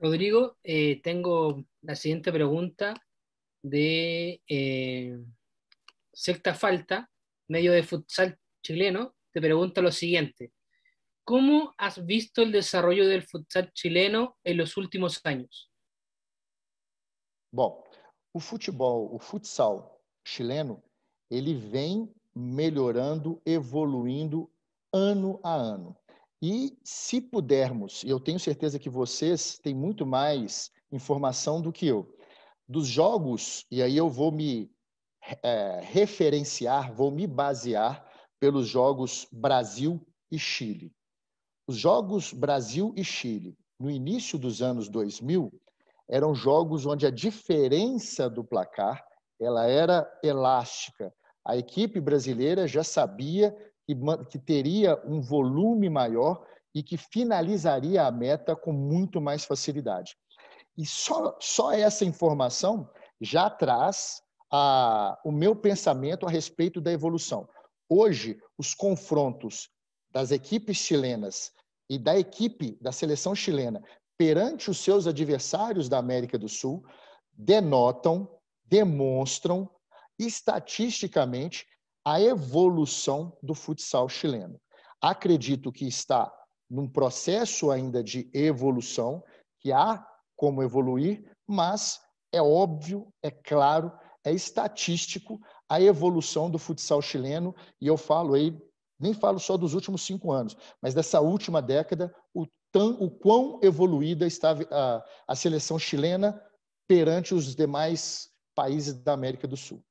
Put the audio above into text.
Rodrigo, eh, tengo la siguiente pregunta de eh, Falta, medio de futsal chileno, te pregunta lo siguiente. ¿Cómo has visto el desarrollo del futsal chileno en los últimos años? Bom, o futebol, o futsal chileno, ele vem mejorando, evoluindo ano a año. E se pudermos, e eu tenho certeza que vocês têm muito mais informação do que eu, dos jogos, e aí eu vou me é, referenciar, vou me basear pelos jogos Brasil e Chile. Os jogos Brasil e Chile, no início dos anos 2000, eram jogos onde a diferença do placar ela era elástica. A equipe brasileira já sabia que, que teria um volume maior e que finalizaria a meta com muito mais facilidade. E só, só essa informação já traz a, o meu pensamento a respeito da evolução. Hoje, os confrontos das equipes chilenas e da equipe da seleção chilena perante os seus adversários da América do Sul denotam, demonstram estatisticamente a evolução do futsal chileno. Acredito que está num processo ainda de evolução, que há como evoluir, mas é óbvio, é claro, é estatístico a evolução do futsal chileno, e eu falo aí, nem falo só dos últimos cinco anos, mas dessa última década, o, tão, o quão evoluída está a, a seleção chilena perante os demais países da América do Sul.